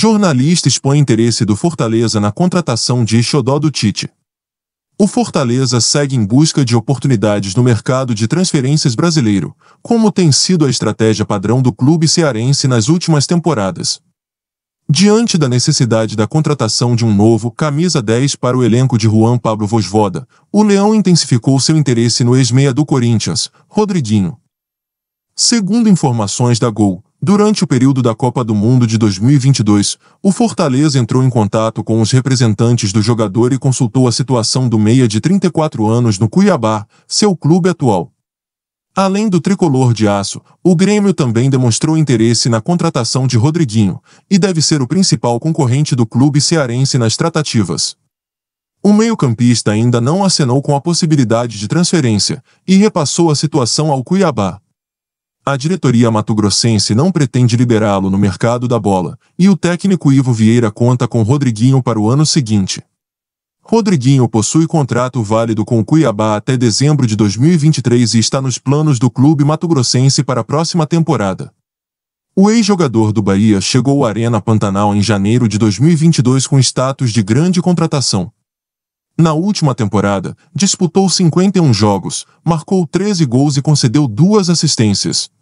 Jornalista expõe interesse do Fortaleza na contratação de Xodó do Tite. O Fortaleza segue em busca de oportunidades no mercado de transferências brasileiro, como tem sido a estratégia padrão do clube cearense nas últimas temporadas. Diante da necessidade da contratação de um novo camisa 10 para o elenco de Juan Pablo Vosvoda, o Leão intensificou seu interesse no ex-meia do Corinthians, Rodriguinho. Segundo informações da Gol, Durante o período da Copa do Mundo de 2022, o Fortaleza entrou em contato com os representantes do jogador e consultou a situação do meia de 34 anos no Cuiabá, seu clube atual. Além do tricolor de aço, o Grêmio também demonstrou interesse na contratação de Rodriguinho e deve ser o principal concorrente do clube cearense nas tratativas. O meio-campista ainda não acenou com a possibilidade de transferência e repassou a situação ao Cuiabá a diretoria matogrossense não pretende liberá-lo no mercado da bola, e o técnico Ivo Vieira conta com Rodriguinho para o ano seguinte. Rodriguinho possui contrato válido com o Cuiabá até dezembro de 2023 e está nos planos do clube matogrossense para a próxima temporada. O ex-jogador do Bahia chegou à Arena Pantanal em janeiro de 2022 com status de grande contratação. Na última temporada, disputou 51 jogos, marcou 13 gols e concedeu duas assistências,